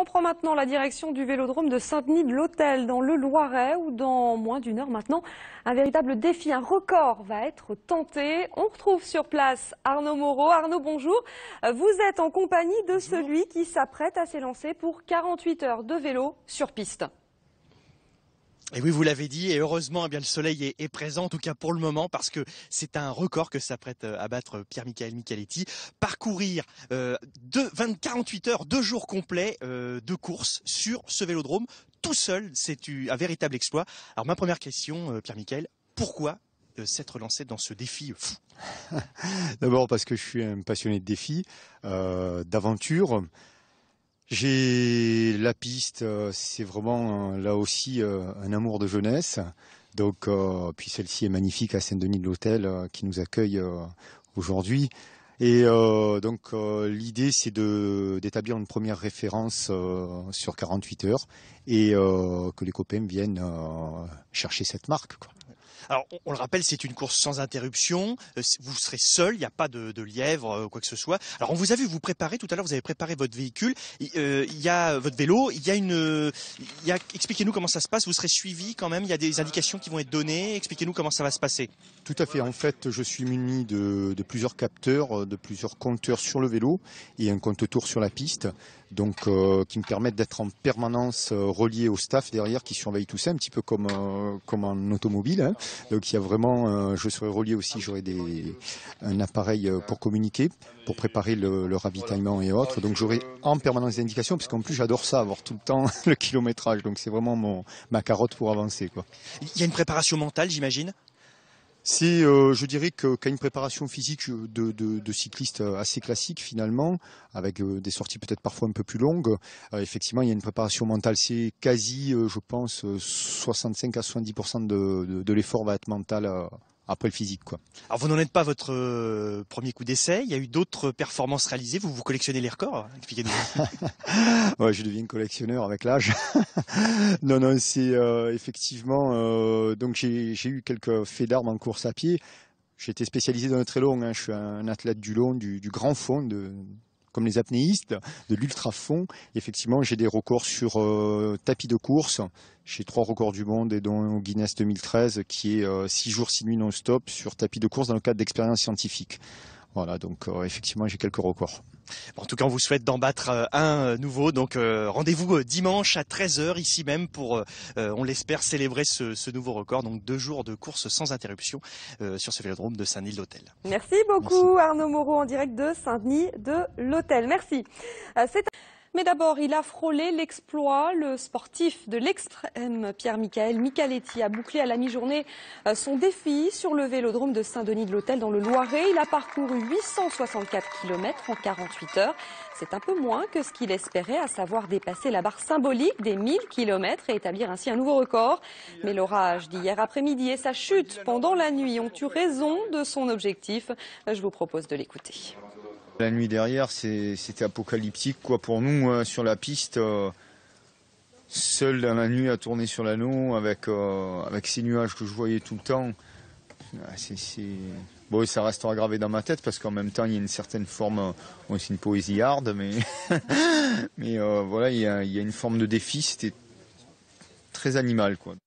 On prend maintenant la direction du vélodrome de Saint-Denis de l'Hôtel dans le Loiret où dans moins d'une heure maintenant, un véritable défi, un record va être tenté. On retrouve sur place Arnaud Moreau. Arnaud, bonjour. Vous êtes en compagnie de celui qui s'apprête à s'élancer pour 48 heures de vélo sur piste. Et oui, vous l'avez dit, et heureusement, eh bien, le soleil est, présent, en tout cas pour le moment, parce que c'est un record que s'apprête euh, à battre Pierre-Michael Michaletti. Parcourir euh, 48 heures, deux jours complets euh, de course sur ce vélodrome, tout seul, c'est un véritable exploit. Alors ma première question, euh, Pierre-Michael, pourquoi s'être lancé dans ce défi fou D'abord parce que je suis un passionné de défis, d'aventure. d'aventures. J'ai la piste, euh, c'est vraiment euh, là aussi euh, un amour de jeunesse. Donc, puis celle-ci est magnifique à Saint-Denis de l'Hôtel qui nous accueille aujourd'hui. Et donc l'idée c'est de d'établir une première référence sur 48 heures et que les copains viennent chercher cette marque. Alors, on, le rappelle, c'est une course sans interruption. Euh, vous serez seul, il n'y a pas de, lièvre lièvre, euh, quoi que ce soit. Alors, on vous a vu vous préparer tout à l'heure. Vous avez préparé votre véhicule, il euh, y a votre vélo, il y a une, a. Expliquez-nous comment ça se passe. Vous serez suivi quand même. Il y a des indications qui vont être données. Expliquez-nous comment ça va se passer. Tout à fait. En fait, je suis muni de, plusieurs capteurs, de plusieurs compteurs sur le vélo et un compte-tour sur la piste, donc qui me permettent d'être en permanence relié au staff derrière qui surveille tout ça, un petit peu comme comme en automobile. Hein. Donc il y a vraiment, euh, je serai relié aussi, j'aurai un appareil euh, pour communiquer, pour préparer le, le ravitaillement et autres. Donc j'aurai en permanence des indications, parce qu'en plus j'adore ça, avoir tout le temps le kilométrage. Donc c'est vraiment mon, ma carotte pour avancer. Quoi. Il y a une préparation mentale, j'imagine c'est, euh, je dirais, qu'à une préparation physique euh, de, de, de, cycliste euh, assez classique finalement, avec des sorties peut-être parfois un peu plus longues. effectivement, il y a une préparation mentale. C'est quasi, je pense, 65 à 70 de, de l'effort va être mental après le physique. Quoi. Alors vous n'en êtes pas votre euh, premier coup d'essai, il y a eu d'autres performances réalisées, vous, vous collectionnez les records, hein, expliquez-nous. ouais, je deviens collectionneur avec l'âge. non, non, c'est euh, effectivement, euh, donc j'ai eu quelques faits d'armes en course à pied. J'étais spécialisé dans le très long, hein. je suis un athlète du long, du, du grand fond, de, comme les apnéistes, de l'ultra-fond. Effectivement, j'ai des records sur euh, tapis de course. J'ai trois records du monde et dont Guinness 2013 qui est euh, six jours, six nuits non-stop sur tapis de course dans le cadre d'expériences scientifiques. Voilà, donc euh, effectivement, j'ai quelques records. En tout cas, on vous souhaite d'en battre euh, un euh, nouveau. Donc rendez-vous dimanche à 13h ici même pour, on l'espère, célébrer ce, nouveau record. Donc deux jours de course sans interruption sur ce vélodrome de Saint-Denis l'Hôtel. Merci beaucoup Arnaud Moreau en direct de Saint-Denis de l'Hôtel. Merci. Mais d'abord, il a frôlé l'exploit. Le sportif de l'extrême, Pierre-Michael Michaletti, a bouclé à la mi-journée euh, son défi sur le vélodrome de Saint-Denis de l'Hôtel dans le Loiret. Il a parcouru 864 km en 48 heures. C'est un peu moins que ce qu'il espérait, à savoir dépasser la barre symbolique des 1000 km et établir ainsi un nouveau record. Mais l'orage d'hier après-midi et sa chute pendant la nuit ont eu raison de son objectif. Je vous propose de l'écouter. La nuit derrière, c'était apocalyptique quoi pour nous hein, sur la piste. Euh, seul dans la nuit à tourner sur l'anneau avec, euh, avec ces nuages que je voyais tout le temps. Ah, c'est Bon, ça restera gravé dans ma tête parce qu'en même temps, il y a une certaine forme. Euh, c'est une poésie hard, mais, mais voilà, il y, a, il y a une forme de défi. C'était très animal, quoi.